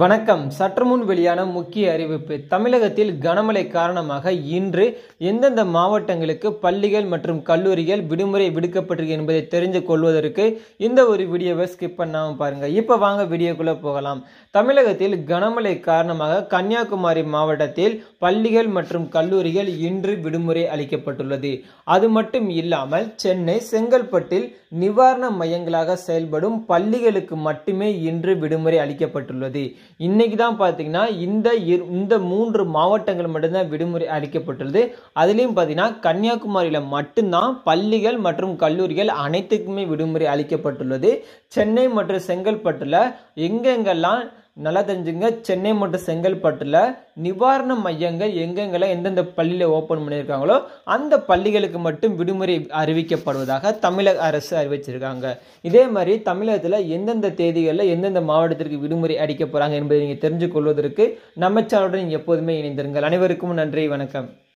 வணக்கம் சற்று முன் வெளியான முக்கிய அறிவிப்பு தமிழகத்தில் கனமழை காரணமாக இன்று எந்தெந்த மாவட்டங்களுக்கு பள்ளிகள் மற்றும் கல்லூரிகள் விடுமுறை விடுக்கப்பட்டிருக்கு என்பதை தெரிந்து கொள்வதற்கு இந்த ஒரு வீடியோவை ஸ்கிப் பண்ணாமல் பாருங்கள் இப்போ வாங்க வீடியோக்குள்ளே போகலாம் தமிழகத்தில் கனமழை காரணமாக கன்னியாகுமரி மாவட்டத்தில் பள்ளிகள் மற்றும் கல்லூரிகள் இன்று விடுமுறை அளிக்கப்பட்டுள்ளது அது மட்டும் இல்லாமல் சென்னை செங்கல்பட்டில் நிவாரண மையங்களாக செயல்படும் பள்ளிகளுக்கு மட்டுமே இன்று விடுமுறை அளிக்கப்பட்டுள்ளது இன்னைக்கு தான் பார்த்தீங்கன்னா இந்த இந்த மூன்று மாவட்டங்கள் மட்டும்தான் விடுமுறை அளிக்கப்பட்டுள்ளது அதுலேயும் பார்த்தீங்கன்னா கன்னியாகுமரியில் மட்டும்தான் பள்ளிகள் மற்றும் கல்லூரிகள் அனைத்துக்குமே விடுமுறை அளிக்கப்பட்டுள்ளது சென்னை மற்றும் செங்கல்பட்டில் எங்கெங்கெல்லாம் நல்லா தெரிஞ்சுங்க சென்னை மற்றும் செங்கல்பட்டில் நிவாரண மையங்கள் எங்கெங்கெல்லாம் எந்தெந்த பள்ளியில் ஓப்பன் பண்ணியிருக்காங்களோ அந்த பள்ளிகளுக்கு மட்டும் விடுமுறை அறிவிக்கப்படுவதாக தமிழக அரசு அறிவிச்சிருக்காங்க இதே மாதிரி தமிழகத்தில் எந்தெந்த தேதிகளில் எந்தெந்த மாவட்டத்திற்கு விடுமுறை அளிக்க போகிறாங்க என்பதை நீங்கள் தெரிஞ்சு கொள்வதற்கு நம்ம சேனலுடன் எப்போதுமே இணைந்திருங்கள் அனைவருக்கும் நன்றி வணக்கம்